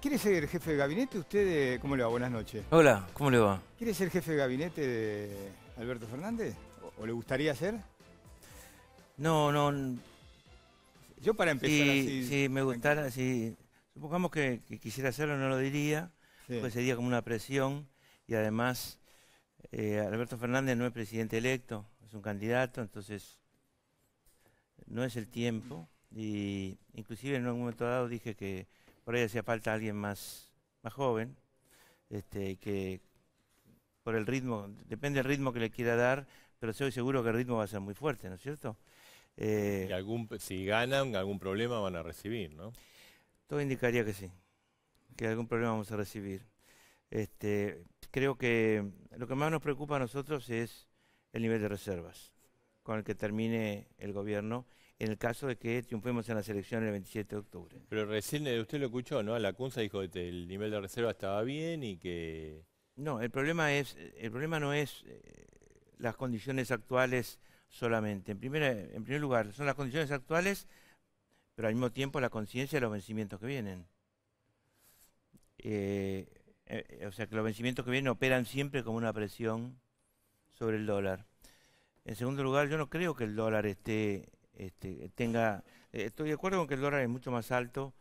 quiere ser jefe de gabinete. ¿Usted eh, cómo le va? Buenas noches. Hola, ¿cómo le va? ¿Quiere ser jefe de gabinete de Alberto Fernández? ¿O, le gustaría ser? No, no. Yo para empezar así... Si me gustara, si supongamos que, quisiera hacerlo, no lo diría, pues sería como una presión y además eh, Alberto Fernández no es presidente electo, es un candidato, entonces no es el tiempo. Y inclusive en un momento dado dije que por ahí hacía falta alguien más, más joven, este, que por el ritmo, depende del ritmo que le quiera dar, pero estoy seguro que el ritmo va a ser muy fuerte, ¿no es cierto? Eh, si ganan, algún problema van a recibir, ¿no? Todo indicaría que sí, que algún problema vamos a recibir. Este, creo que lo que más nos preocupa a nosotros es el nivel de reservas con el que termine el gobierno en el caso de que triunfemos en la selección el 27 de octubre. Pero recién eh, usted lo escuchó, ¿no? La CUNSA dijo que el nivel de reserva estaba bien y que... No, el problema, es, el problema no es eh, las condiciones actuales solamente. En, primera, en primer lugar, son las condiciones actuales, pero al mismo tiempo la conciencia de los vencimientos que vienen. Eh, o sea, que los vencimientos que vienen operan siempre como una presión sobre el dólar. En segundo lugar, yo no creo que el dólar esté este, tenga... Eh, estoy de acuerdo con que el dólar es mucho más alto.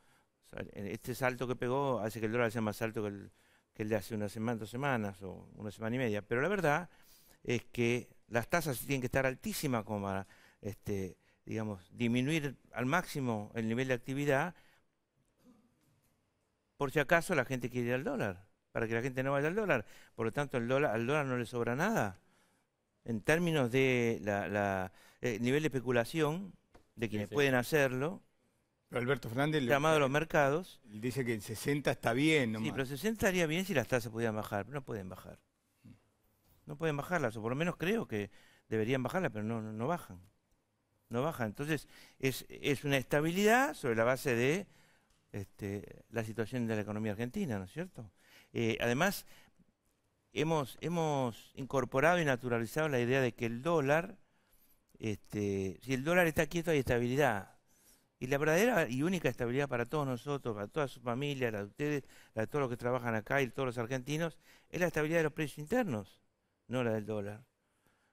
este salto que pegó hace que el dólar sea más alto que el, de hace una semana, dos semanas o una semana y media. Pero la verdad es que las tasas tienen que estar altísimas como para, este, digamos, disminuir al máximo el nivel de actividad por si acaso la gente quiere ir al dólar, para que la gente no vaya al dólar. Por lo tanto, el dólar, al dólar no le sobra nada. En términos de la eh, nivel de especulación de quienes pueden hacerlo. Alberto Fernández... Llamado a los eh, mercados. Dice que en 60 está bien Sí, pero 60 estaría bien si las tasas pudieran bajar, pero no pueden bajar. No pueden bajarlas, o por lo menos creo que deberían bajarlas, pero no, no, bajan. No bajan. Entonces, es, una estabilidad sobre la base de este, la situación de la economía argentina, ¿no es cierto? Eh, además, hemos, hemos incorporado y naturalizado la idea de que el dólar este, si el dólar está quieto hay estabilidad. Y la verdadera y única estabilidad para todos nosotros, para toda su familia, la de ustedes, la de todos los que trabajan acá y todos los argentinos, es la estabilidad de los precios internos, no la del dólar.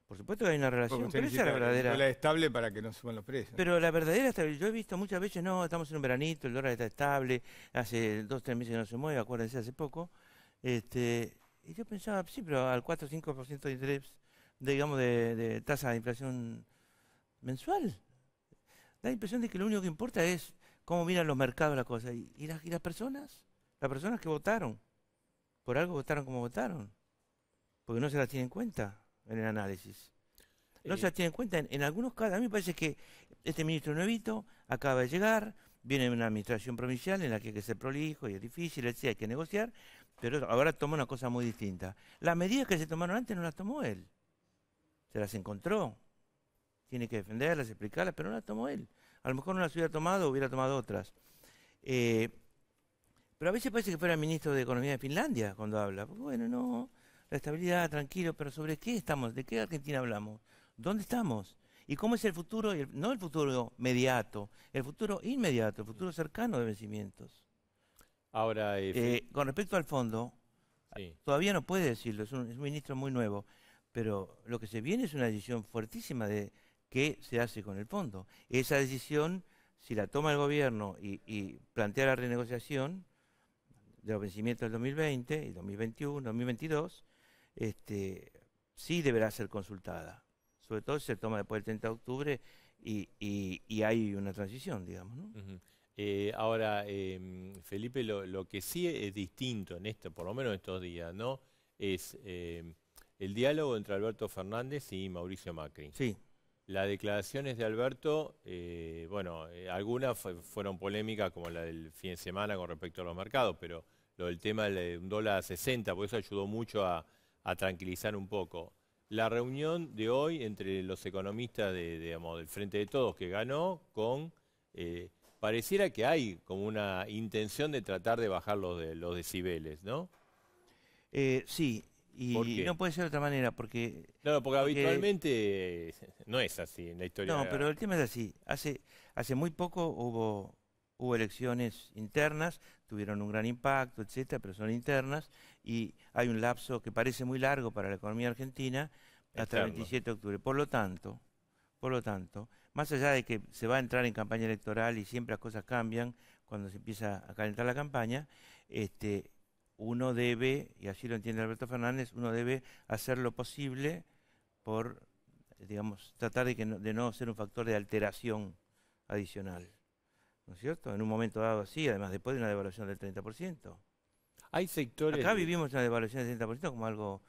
Por supuesto que hay una relación, pero esa es la verdadera. La estable para que no suban los precios. Pero la verdadera estabilidad, yo he visto muchas veces, no, estamos en un veranito, el dólar está estable, hace dos, tres meses no se mueve, acuérdense, hace poco. Este, y yo pensaba, sí, pero al 4 o 5% de interés, digamos, de, de tasa de inflación mensual. Da la impresión de que lo único que importa es cómo miran los mercados las cosas. ¿Y, las, las, personas? Las personas que votaron. Por algo votaron como votaron. Porque no se las tienen en cuenta en el análisis. No se eh. las tienen en cuenta en, algunos casos. A mí me parece que este ministro nuevito acaba de llegar, viene de una administración provincial en la que hay que ser prolijo y es difícil, hay que negociar, pero ahora toma una cosa muy distinta. Las medidas que se tomaron antes no las tomó él. Se las encontró, tiene que defenderlas, explicarlas, pero no las tomó él. A lo mejor no las hubiera tomado, hubiera tomado otras. Eh, pero a veces parece que fuera el ministro de Economía de Finlandia cuando habla. Pues bueno, no, la estabilidad, tranquilo, pero ¿sobre qué estamos? ¿De qué Argentina hablamos? ¿Dónde estamos? ¿Y cómo es el futuro? no el futuro mediato, el futuro inmediato, el futuro cercano de vencimientos. Ahora, eh, eh, con respecto al fondo, todavía no puede decirlo, es un, es un ministro muy nuevo, pero lo que se viene es una decisión fuertísima de, qué se hace con el fondo. Esa decisión, si la toma el gobierno y, plantea la renegociación de los vencimientos del 2020 y 2021, 2022, este, sí deberá ser consultada. Sobre todo si se toma después del 30 de octubre y, hay una transición, digamos. Eh, ahora, em, Felipe, lo, que sí es distinto en esto, por lo menos en estos días, ¿no? Es em, el diálogo entre Alberto Fernández y Mauricio Macri. Sí. Las declaraciones de Alberto, eh, bueno, eh, algunas fueron polémicas, como la del fin de semana con respecto a los mercados, pero lo del tema de eh, un dólar a 60, por eso ayudó mucho a, tranquilizar un poco. La reunión de hoy entre los economistas de, del Frente de Todos que ganó con... pareciera que hay como una intención de tratar de bajar los, de, los decibeles, ¿no? sí, y no puede ser de otra manera, porque... No, porque, habitualmente eh, no es así en la historia. No, pero el tema es así. Hace, hace muy poco hubo, hubo elecciones internas, tuvieron un gran impacto, etcétera, pero son internas, y hay un lapso que parece muy largo para la economía argentina hasta el 27 de octubre. Por lo tanto, por lo tanto, más allá de que se va a entrar en campaña electoral y siempre las cosas cambian cuando se empieza a calentar la campaña, este, uno debe, y así lo entiende Alberto Fernández, uno debe hacer lo posible por, digamos, tratar de, que no, de no ser un factor de alteración adicional. ¿No es cierto? En un momento dado así, además después de una devaluación del 30%. Hay sectores... Acá vivimos una devaluación del 30% como algo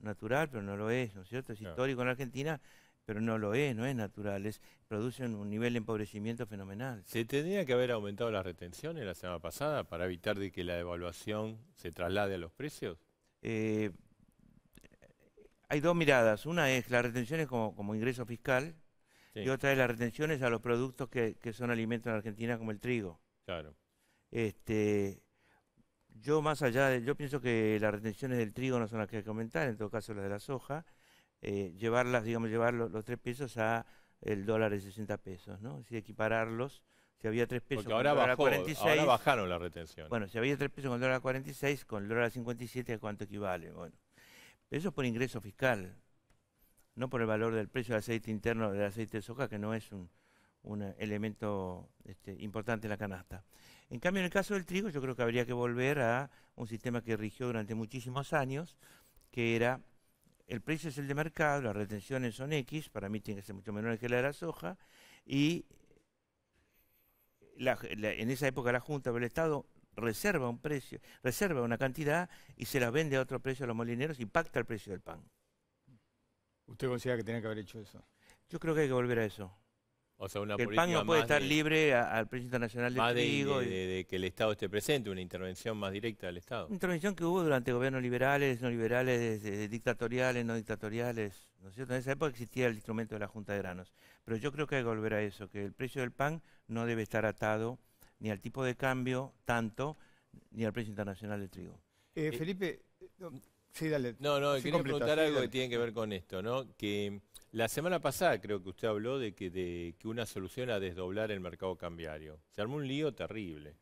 natural, pero no lo es, ¿no es cierto? Es histórico en Argentina pero no lo es, no es natural, es, producen un nivel de empobrecimiento fenomenal. ¿Se tendría que haber aumentado las retenciones la semana pasada para evitar de que la devaluación se traslade a los precios? Eh, hay dos miradas, una es las retenciones como, ingreso fiscal y otra es las retenciones a los productos que, son alimentos en Argentina como el trigo. Claro. Este, yo más allá de, yo pienso que las retenciones del trigo no son las que hay que aumentar, en todo caso las de la soja, eh, llevarlas, digamos, llevar los, tres pesos a el dólar de 60 pesos, ¿no? Si equipararlos, si había tres pesos con el dólar 46, ahora bajaron la retención. Bueno, si había tres pesos con el dólar 46, con el dólar 57, ¿a cuánto equivale? Bueno, eso es por ingreso fiscal, no por el valor del precio del aceite interno del aceite de soja, que no es un, eh, elemento este, importante en la canasta. En cambio, en el caso del trigo, yo creo que habría que volver a un sistema que rigió durante muchísimos años, que era el precio es el de mercado, las retenciones son X, para mí tiene que ser mucho menor que la de la soja, y en esa época la Junta del Estado reserva un precio, reserva una cantidad y se la vende a otro precio a los molineros y pacta el precio del pan. ¿Usted considera que tenía que haber hecho eso? Yo creo que hay que volver a eso. O el pan no puede estar libre al precio internacional del trigo. De, de, que el Estado esté presente, una intervención más directa del Estado. Una intervención que hubo durante gobiernos liberales, no liberales, eh, eh, dictatoriales, no dictatoriales. ¿no es cierto? En esa época existía el instrumento de la Junta de Granos. Pero yo creo que hay que volver a eso, que el precio del pan no debe estar atado ni al tipo de cambio tanto, ni al precio internacional del trigo. Eh, Felipe, sí, dale. No, no, Quiero quería algo que tiene que ver con esto, ¿no? Que la semana pasada creo que usted habló de que, de, que una solución era desdoblar el mercado cambiario. Se armó un lío terrible.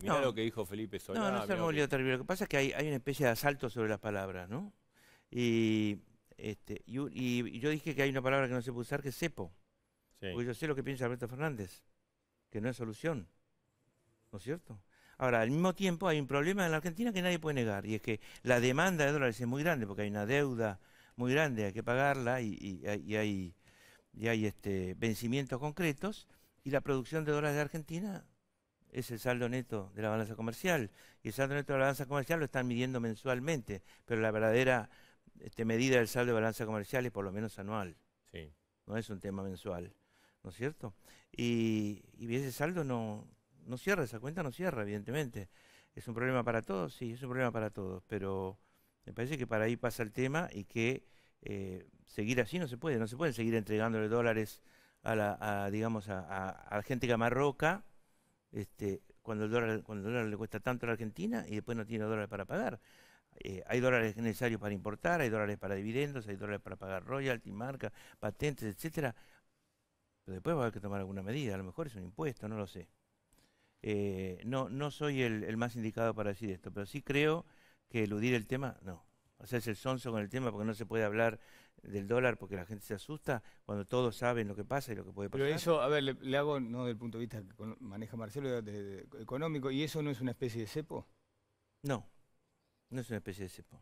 mira lo que dijo Felipe Solá. No, no se armó un lío terrible. Lo que pasa es que hay, una especie de asalto sobre las palabras, ¿no? Y, este, y, yo dije que hay una palabra que no se puede usar, que es cepo. Porque yo sé lo que piensa Alberto Fernández, que no es solución. ¿No es cierto? Ahora, al mismo tiempo hay un problema en la Argentina que nadie puede negar, y es que la demanda de dólares es muy grande porque hay una deuda muy grande, hay que pagarla y, hay, y hay este, vencimientos concretos. Y la producción de dólares de Argentina es el saldo neto de la balanza comercial. Y el saldo neto de la balanza comercial lo están midiendo mensualmente, pero la verdadera este, medida del saldo de balanza comercial es por lo menos anual. No es un tema mensual, ¿no es cierto? Y, ese saldo no, no cierra, esa cuenta no cierra, evidentemente. Es un problema para todos, sí, es un problema para todos, pero me parece que para ahí pasa el tema y que eh, seguir así no se puede, no se pueden seguir entregándole dólares a la, digamos, a, gente que este, cuando el dólar, cuando el dólar le cuesta tanto a la Argentina y después no tiene dólares para pagar. Eh, hay dólares necesarios para importar, hay dólares para dividendos, hay dólares para pagar royalty, marca, patentes, etcétera. Pero después va a haber que tomar alguna medida, a lo mejor es un impuesto, no lo sé. Eh, no, no soy el, el más indicado para decir esto, pero sí creo que eludir el tema, no. O sea, es el sonso con el tema porque no se puede hablar del dólar porque la gente se asusta cuando todos saben lo que pasa y lo que puede pasar. Pero eso, a ver, le, hago no del punto de vista que maneja Marcelo, de, económico, ¿y eso no es una especie de cepo? No, no es una especie de cepo.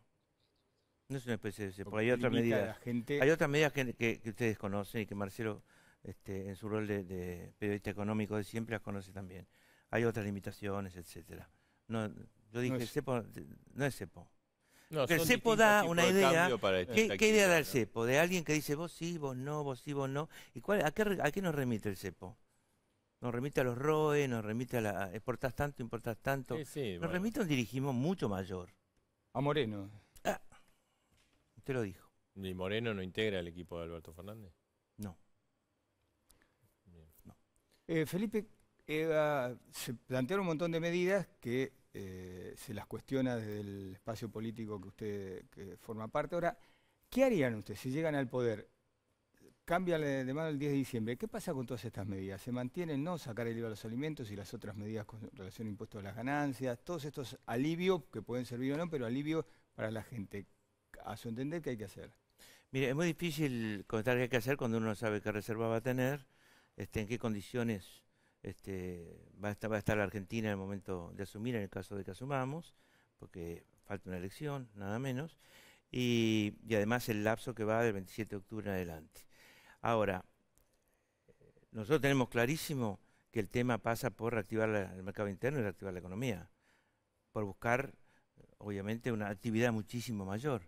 No es una especie de cepo. hay otras medidas. Hay otras medidas que, ustedes conocen y que Marcelo, este, en su rol de, periodista económico de siempre, las conoce también. Hay otras limitaciones, etcétera. No, yo dije, el cepo no es cepo. el cepo da una idea. ¿Qué, idea da el cepo? De alguien que dice, vos sí, vos no, vos sí, vos no. ¿Y cuál, a, qué, nos remite el cepo? Nos remite a los ROE, nos remite a la... exportás tanto, importás tanto. Sí, sí, nos remite a un dirigismo mucho mayor. A Moreno. Ah, usted lo dijo. ¿Y Moreno no integra el equipo de Alberto Fernández? No. no. Eh, Felipe, eh, se plantearon un montón de medidas que... Eh, eh, se las cuestiona desde el espacio político que usted forma parte. Ahora, ¿qué harían ustedes si llegan al poder? Cambia de mano el 10 de diciembre. ¿Qué pasa con todas estas medidas? ¿Se mantienen, no? Sacar el IVA a los alimentos y las otras medidas con relación al impuestos a las ganancias, todos estos alivios que pueden servir o no, pero alivio para la gente. A su entender, ¿qué hay que hacer? Mire, es muy difícil comentar qué hay que hacer cuando uno no sabe qué reserva va a tener, este, en qué condiciones este, va a, estar, la Argentina en el momento de asumir, en el caso de que asumamos, porque falta una elección, nada menos, y, además el lapso que va del 27 de octubre en adelante. Ahora, nosotros tenemos clarísimo que el tema pasa por reactivar el mercado interno y reactivar la economía, por buscar, obviamente, una actividad muchísimo mayor.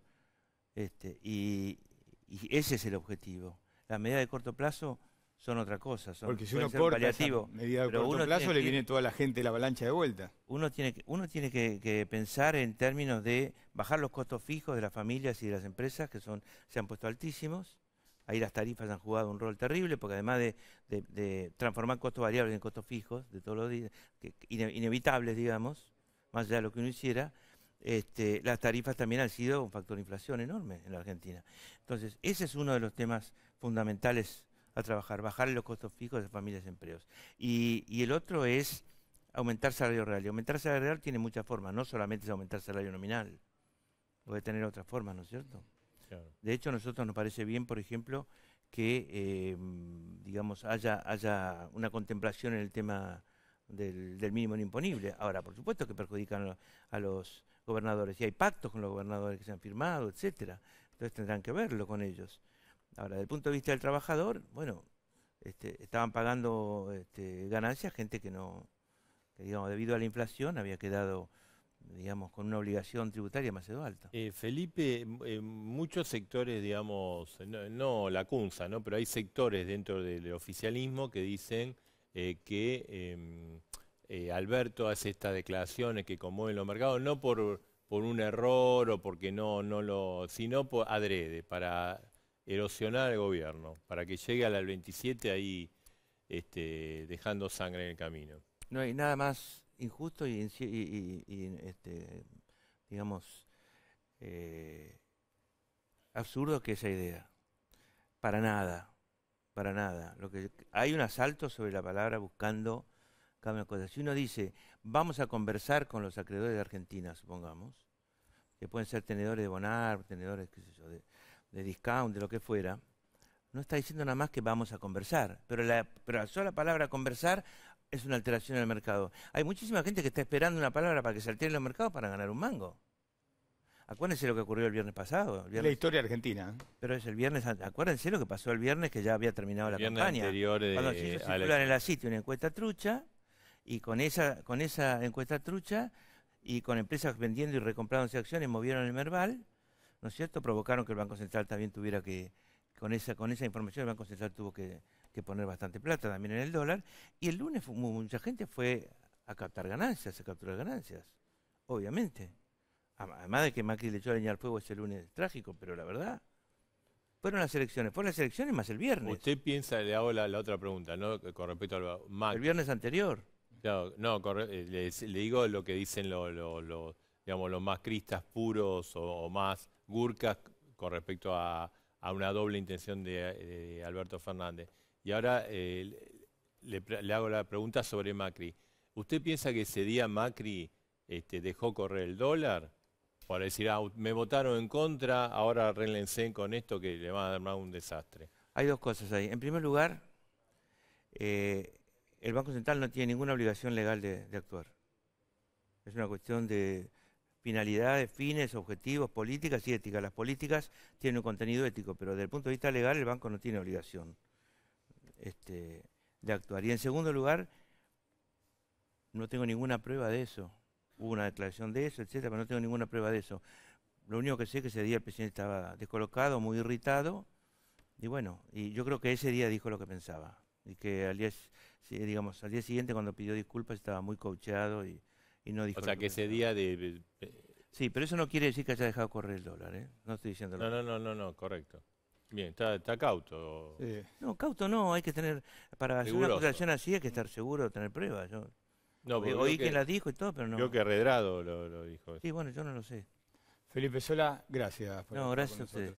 Este, y, y ese es el objetivo. La medida de corto plazo son otra cosa, Porque si uno corta paliativo, medida de corto plazo le viene toda la gente la avalancha de vuelta. Uno tiene que, uno tiene que, pensar en términos de bajar los costos fijos de las familias y de las empresas que son se han puesto altísimos. Ahí las tarifas han jugado un rol terrible, porque además de, transformar costos variables en costos fijos, de todos los inevitables, digamos, más allá de lo que uno hiciera, este, las tarifas también han sido un factor de inflación enorme en la Argentina. Entonces, ese es uno de los temas fundamentales a trabajar, bajar los costos fijos de familias y empleos. Y, el otro es aumentar salario real. Y aumentar salario real tiene muchas formas, no solamente es aumentar salario nominal, puede tener otras formas, ¿no es cierto? De hecho, a nosotros nos parece bien, por ejemplo, que eh, digamos haya, haya una contemplación en el tema del, del mínimo imponible. Ahora, por supuesto que perjudican a los gobernadores, y hay pactos con los gobernadores que se han firmado, etcétera. Entonces tendrán que verlo con ellos. Ahora, desde el punto de vista del trabajador, bueno, este, estaban pagando este, ganancias gente que no, digamos, debido a la inflación había quedado digamos, con una obligación tributaria demasiado alta. Eh, Felipe, muchos sectores, digamos, no, la CUNSA, ¿no? pero hay sectores dentro del oficialismo que dicen eh, que em, eh, Alberto hace estas declaraciones que conmueven los mercados, no por, por un error o porque no, no lo, sino por adrede, para erosionar el gobierno, para que llegue al 27 ahí este, dejando sangre en el camino. No hay nada más injusto y, este, digamos, eh, absurdo que esa idea. Para nada, para nada. hay un asalto sobre la palabra buscando de cosas. Si uno dice, vamos a conversar con los acreedores de Argentina, supongamos, que pueden ser tenedores de Bonar, tenedores, qué sé de, de discount, de lo que fuera, no está diciendo nada más que vamos a conversar. Pero la, pero la sola palabra conversar es una alteración en el mercado. Hay muchísima gente que está esperando una palabra para que se alteren los mercados para ganar un mango. Acuérdense lo que ocurrió el viernes pasado. la historia argentina. ¿eh? Pero es el viernes, acuérdense lo que pasó el viernes que ya había terminado la campaña. Anterior de, eh, Cuando se en la sitio una encuesta trucha, y con esa, con esa encuesta trucha, y con empresas vendiendo y recomprándose acciones, movieron el Merval, ¿no es cierto? Provocaron que el Banco Central también tuviera que, con esa, con esa información, el Banco Central tuvo que, poner bastante plata también en el dólar. Y el lunes mucha gente fue a captar ganancias, a capturar ganancias, obviamente. Además de que Macri le echó a leña al fuego ese lunes trágico, pero la verdad, fueron las elecciones, fueron las elecciones más el viernes. Usted piensa, le hago la, otra pregunta, ¿no? Eh, con respecto al El viernes anterior. No, no eh, le, digo lo que dicen los, digamos, los más cristas puros o más Gurkas con respecto a, una doble intención de, Alberto Fernández. Y ahora eh, le, hago la pregunta sobre Macri. ¿Usted piensa que ese día Macri este, dejó correr el dólar? Para decir, ah, me votaron en contra, ahora arreglense con esto que le van a dar más un desastre. Hay dos cosas ahí. En primer lugar, eh, el Banco Central no tiene ninguna obligación legal de actuar. Es una cuestión de, finalidades, fines, objetivos, políticas y éticas. Las políticas tienen un contenido ético, pero desde el punto de vista legal el banco no tiene obligación este, de actuar. Y en segundo lugar, no tengo ninguna prueba de eso. Hubo una declaración de eso, etcétera, pero no tengo ninguna prueba de eso. Lo único que sé es que ese día el presidente estaba descolocado, muy irritado, y bueno, y yo creo que ese día dijo lo que pensaba. Y que al día, digamos, al día siguiente cuando pidió disculpas estaba muy coacheado y, o sea, que ese día de. Sí, pero eso no quiere decir que haya dejado correr el dólar, ¿eh? No estoy diciendo No, no, no, no, no, correcto. Bien, está, está cauto. No, cauto no, hay que tener. Para hacer una acusación así hay que estar seguro, tener pruebas. Yo, no, oí que, la dijo y todo, pero no. Yo que arredrado lo, dijo. Sí, bueno, yo no lo sé. Felipe Sola, gracias. Por no, gracias a ustedes.